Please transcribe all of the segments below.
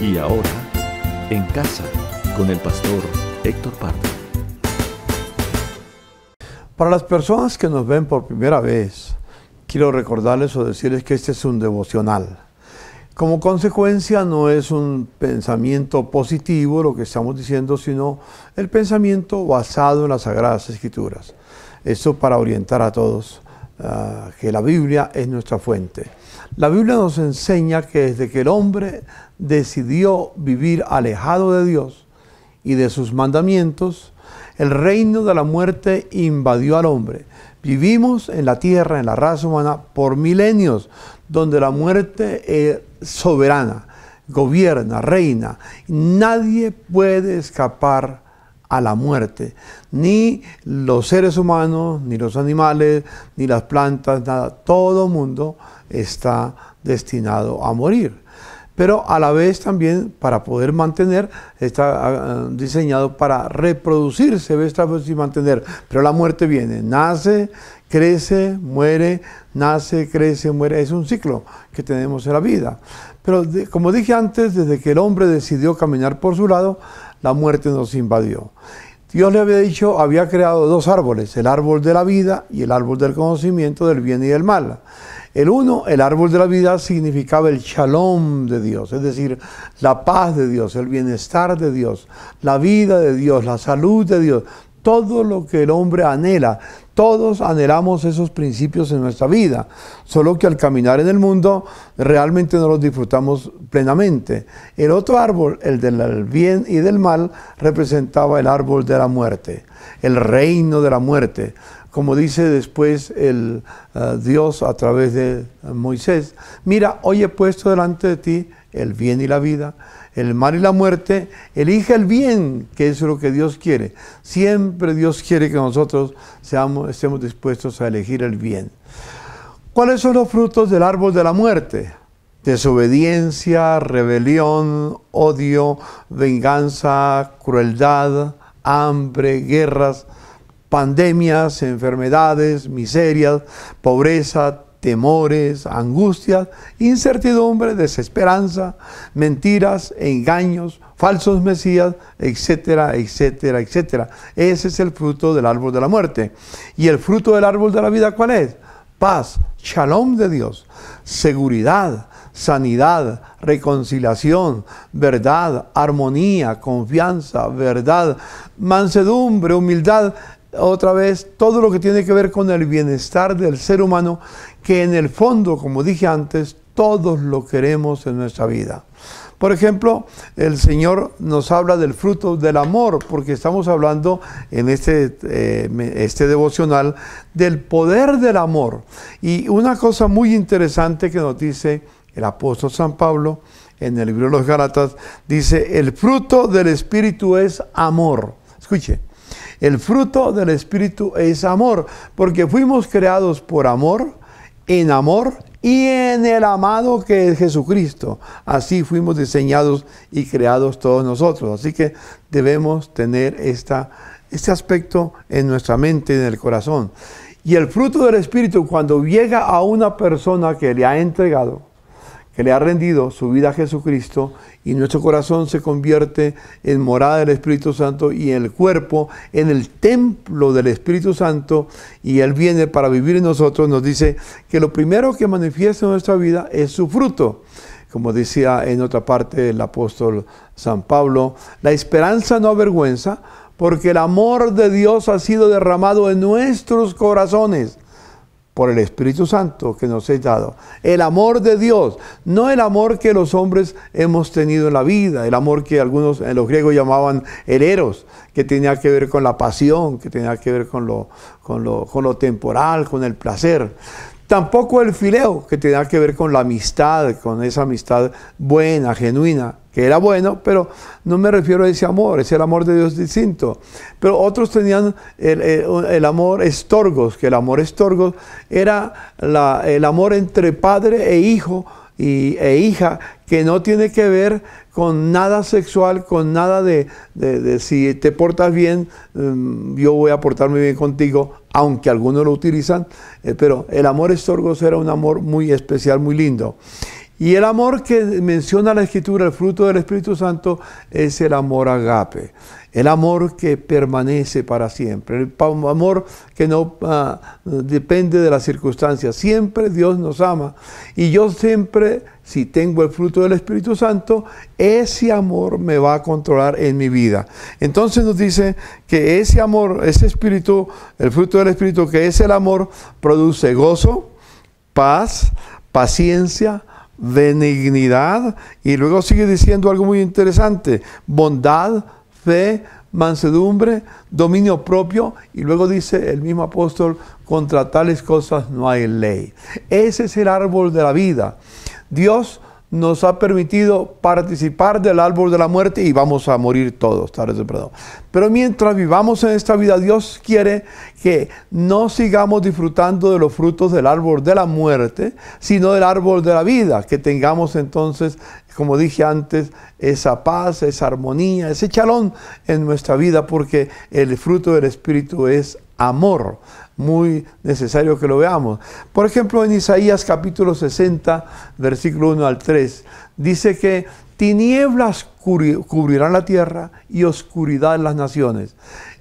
Y ahora, en casa, con el pastor Héctor Pardo. Para las personas que nos ven por primera vez, quiero recordarles o decirles que este es un devocional. Como consecuencia no es un pensamiento positivo lo que estamos diciendo, sino el pensamiento basado en las Sagradas Escrituras. Eso para orientar a todos. Ah, que la Biblia es nuestra fuente. La Biblia nos enseña que desde que el hombre decidió vivir alejado de Dios y de sus mandamientos, el reino de la muerte invadió al hombre. Vivimos en la tierra, en la raza humana, por milenios, donde la muerte es soberana, gobierna, reina. Nadie puede escapar a la muerte. Ni los seres humanos, ni los animales, ni las plantas, nada. Todo mundo está destinado a morir. Pero a la vez también para poder mantener, está ah, diseñado para reproducirse, pues, y mantener. Pero la muerte viene, nace, crece, muere, nace, crece, muere. Es un ciclo que tenemos en la vida. Pero como dije antes, desde que el hombre decidió caminar por su lado, la muerte nos invadió. Dios le había dicho, había creado dos árboles, el árbol de la vida y el árbol del conocimiento del bien y del mal. El uno, el árbol de la vida, significaba el shalom de Dios, es decir, la paz de Dios, el bienestar de Dios, la vida de Dios, la salud de Dios, todo lo que el hombre anhela. Todos anhelamos esos principios en nuestra vida, solo que al caminar en el mundo realmente no los disfrutamos plenamente. El otro árbol, el del bien y del mal, representaba el árbol de la muerte, el reino de la muerte como dice después el ah, Dios a través de ah, Moisés, mira, hoy he puesto delante de ti el bien y la vida, el mal y la muerte, elige el bien, que es lo que Dios quiere. Siempre Dios quiere que nosotros seamos, estemos dispuestos a elegir el bien. ¿Cuáles son los frutos del árbol de la muerte? Desobediencia, rebelión, odio, venganza, crueldad, hambre, guerras, pandemias, enfermedades, miserias, pobreza, temores, angustias, incertidumbre, desesperanza, mentiras, engaños, falsos mesías, etcétera, etcétera, etcétera. Ese es el fruto del árbol de la muerte. ¿Y el fruto del árbol de la vida cuál es? Paz, shalom de Dios, seguridad, sanidad, reconciliación, verdad, armonía, confianza, verdad, mansedumbre, humildad, otra vez todo lo que tiene que ver con el bienestar del ser humano, que en el fondo, como dije antes, todos lo queremos en nuestra vida. Por ejemplo, el Señor nos habla del fruto del amor, porque estamos hablando en este, eh, este devocional del poder del amor. Y una cosa muy interesante que nos dice el apóstol San Pablo en el libro de los Gálatas, dice, el fruto del Espíritu es amor. Escuche, el fruto del Espíritu es amor, porque fuimos creados por amor, en amor y en el amado que es Jesucristo. Así fuimos diseñados y creados todos nosotros. Así que debemos tener esta, este aspecto en nuestra mente y en el corazón. Y el fruto del Espíritu cuando llega a una persona que le ha entregado, que le ha rendido su vida a Jesucristo y nuestro corazón se convierte en morada del Espíritu Santo y el cuerpo en el templo del Espíritu Santo y Él viene para vivir en nosotros, nos dice que lo primero que manifiesta en nuestra vida es su fruto. Como decía en otra parte el apóstol San Pablo, la esperanza no avergüenza porque el amor de Dios ha sido derramado en nuestros corazones por el Espíritu Santo que nos he dado. El amor de Dios, no el amor que los hombres hemos tenido en la vida, el amor que algunos en los griegos llamaban el eros, que tenía que ver con la pasión, que tenía que ver con lo, con lo, con lo temporal, con el placer. Tampoco el fileo, que tenía que ver con la amistad, con esa amistad buena, genuina, que era bueno, pero no me refiero a ese amor, es el amor de Dios distinto. Pero otros tenían el, amor estorgos, que el amor estorgos era la, el amor entre padre e hijo, y, e hija, que no tiene que ver con nada sexual, con nada de, si te portas bien, em, yo voy a portarme bien contigo, aunque algunos lo utilizan, eh, pero el amor estorgos será un amor muy especial, muy lindo. Y el amor que menciona la Escritura, el fruto del Espíritu Santo, es el amor agape, el amor que permanece para siempre, el amor que no ah, depende de las circunstancias. Siempre Dios nos ama. Y yo siempre, si tengo el fruto del Espíritu Santo, ese amor me va a controlar en mi vida. Entonces nos dice que ese amor, ese espíritu, el fruto del Espíritu, que es el amor, produce gozo, paz, paciencia, benignidad. Y luego sigue diciendo algo muy interesante, bondad, fe, mansedumbre, dominio propio. Y luego dice el mismo apóstol, contra tales cosas no hay ley. Ese es el árbol de la vida. Dios nos ha permitido participar del árbol de la muerte y vamos a morir todos, tarde o Pero mientras vivamos en esta vida, Dios quiere que no sigamos disfrutando de los frutos del árbol de la muerte, sino del árbol de la vida, que tengamos entonces, como dije antes, esa paz, esa armonía, ese chalón en nuestra vida, porque el fruto del Espíritu es amor, muy necesario que lo veamos. Por ejemplo, en Isaías capítulo 60, versículo 1 al 3, dice que tinieblas cubrirán la tierra y oscuridad las naciones.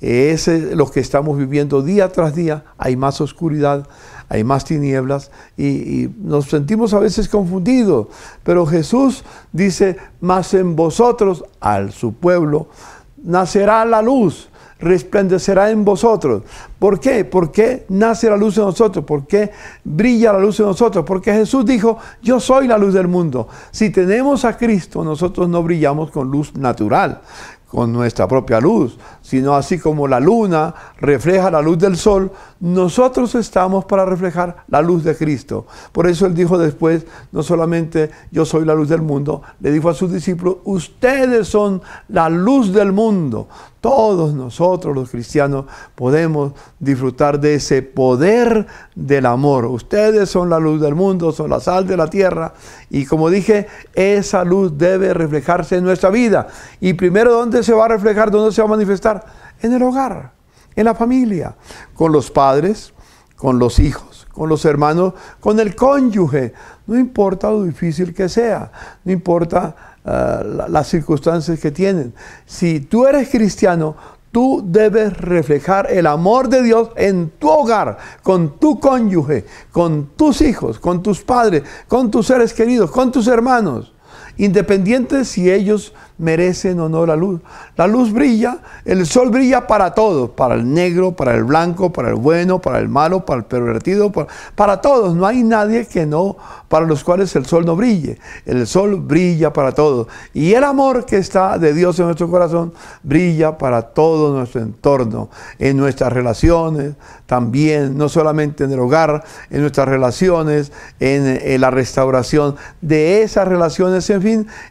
Ese es lo que estamos viviendo día tras día. Hay más oscuridad, hay más tinieblas y, nos sentimos a veces confundidos. Pero Jesús dice, más en vosotros, al su pueblo, nacerá la luz resplandecerá en vosotros. ¿Por qué? ¿Por nace la luz en nosotros? ¿Por qué brilla la luz en nosotros? Porque Jesús dijo, yo soy la luz del mundo. Si tenemos a Cristo, nosotros no brillamos con luz natural, con nuestra propia luz, sino así como la luna refleja la luz del sol, nosotros estamos para reflejar la luz de Cristo. Por eso él dijo después, no solamente yo soy la luz del mundo, le dijo a sus discípulos, ustedes son la luz del mundo. Todos nosotros los cristianos podemos disfrutar de ese poder del amor. Ustedes son la luz del mundo, son la sal de la tierra. Y como dije, esa luz debe reflejarse en nuestra vida. Y primero, ¿dónde se va a reflejar? ¿Dónde se va a manifestar? En el hogar, en la familia, con los padres, con los hijos, con los hermanos, con el cónyuge. No importa lo difícil que sea, no importa eh, las circunstancias que tienen. Si tú eres cristiano, tú debes reflejar el amor de Dios en tu hogar, con tu cónyuge, con tus hijos, con tus padres, con tus seres queridos, con tus hermanos independiente si ellos merecen o no la luz. La luz brilla, el sol brilla para todos, para el negro, para el blanco, para el bueno, para el malo, para el pervertido, para, todos. No hay nadie que no, para los cuales el sol no brille. El sol brilla para todos. Y el amor que está de Dios en nuestro corazón brilla para todo nuestro entorno, en nuestras relaciones, también, no solamente en el hogar, en nuestras relaciones, en, en la restauración de esas relaciones, en fin,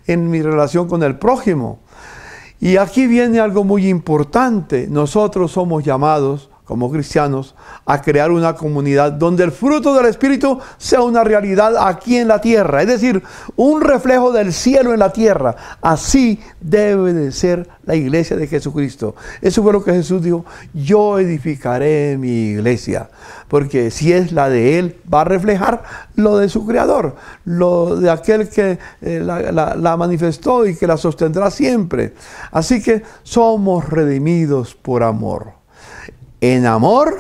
en mi relación con el prójimo. Y aquí viene algo muy importante. Nosotros somos llamados como cristianos, a crear una comunidad donde el fruto del Espíritu sea una realidad aquí en la tierra, es decir, un reflejo del cielo en la tierra. Así debe de ser la iglesia de Jesucristo. Eso fue lo que Jesús dijo, yo edificaré mi iglesia, porque si es la de Él, va a reflejar lo de su Creador, lo de aquel que eh, la manifestó y que la sostendrá siempre. Así que somos redimidos por amor en amor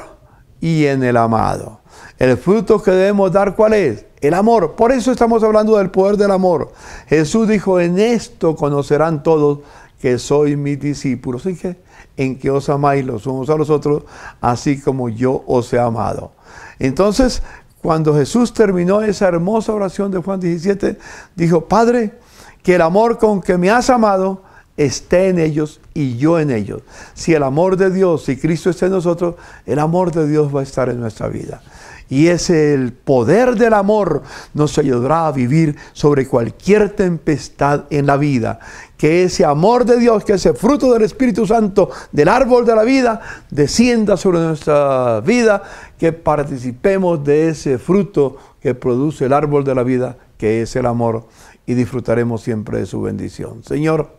y en el amado. El fruto que debemos dar, ¿cuál es? El amor. Por eso estamos hablando del poder del amor. Jesús dijo, en esto conocerán todos que soy mis discípulos. que, en que os amáis los unos a los otros, así como yo os he amado. Entonces, cuando Jesús terminó esa hermosa oración de Juan 17, dijo, Padre, que el amor con que me has amado esté en ellos y yo en ellos. Si el amor de Dios, y Cristo está en nosotros, el amor de Dios va a estar en nuestra vida. Y es el poder del amor nos ayudará a vivir sobre cualquier tempestad en la vida. Que ese amor de Dios, que ese fruto del Espíritu Santo, del árbol de la vida, descienda sobre nuestra vida, que participemos de ese fruto que produce el árbol de la vida, que es el amor, y disfrutaremos siempre de su bendición. Señor,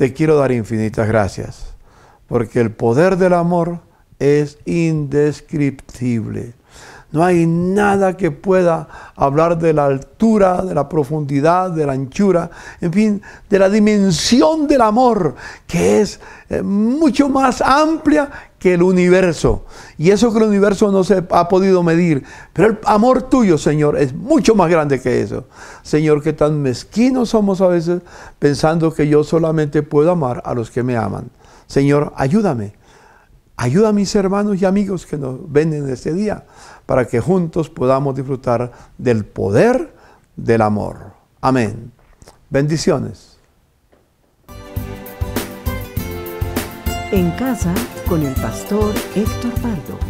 te quiero dar infinitas gracias, porque el poder del amor es indescriptible. No hay nada que pueda hablar de la altura, de la profundidad, de la anchura, en fin, de la dimensión del amor, que es eh, mucho más amplia que el universo. Y eso que el universo no se ha podido medir. Pero el amor tuyo, Señor, es mucho más grande que eso. Señor, que tan mezquinos somos a veces pensando que yo solamente puedo amar a los que me aman. Señor, ayúdame Ayuda a mis hermanos y amigos que nos ven en este día para que juntos podamos disfrutar del poder del amor. Amén. Bendiciones. En casa con el pastor Héctor Pardo.